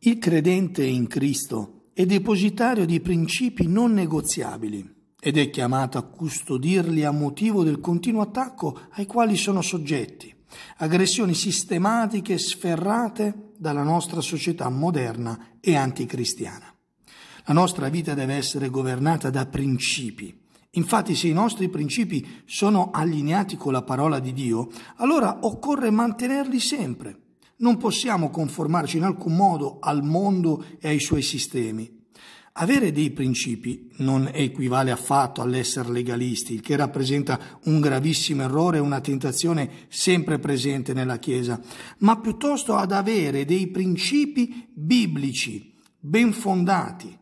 Il credente in Cristo è depositario di principi non negoziabili ed è chiamato a custodirli a motivo del continuo attacco ai quali sono soggetti, aggressioni sistematiche sferrate dalla nostra società moderna e anticristiana. La nostra vita deve essere governata da principi. Infatti se i nostri principi sono allineati con la parola di Dio, allora occorre mantenerli sempre non possiamo conformarci in alcun modo al mondo e ai suoi sistemi. Avere dei principi non equivale affatto all'essere legalisti, il che rappresenta un gravissimo errore e una tentazione sempre presente nella Chiesa, ma piuttosto ad avere dei principi biblici, ben fondati,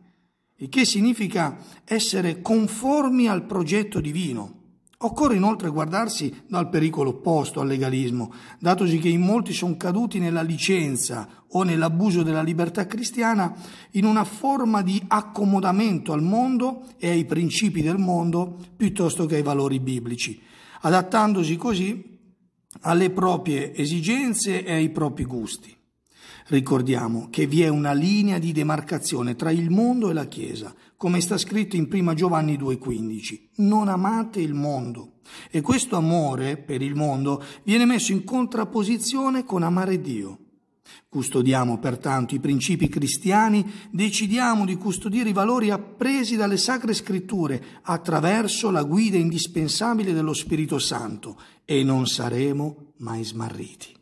il che significa essere conformi al progetto divino. Occorre inoltre guardarsi dal pericolo opposto al legalismo, datosi che in molti sono caduti nella licenza o nell'abuso della libertà cristiana in una forma di accomodamento al mondo e ai principi del mondo piuttosto che ai valori biblici, adattandosi così alle proprie esigenze e ai propri gusti. Ricordiamo che vi è una linea di demarcazione tra il mondo e la Chiesa, come sta scritto in 1 Giovanni 2,15. Non amate il mondo. E questo amore per il mondo viene messo in contrapposizione con amare Dio. Custodiamo pertanto i principi cristiani, decidiamo di custodire i valori appresi dalle sacre scritture attraverso la guida indispensabile dello Spirito Santo e non saremo mai smarriti.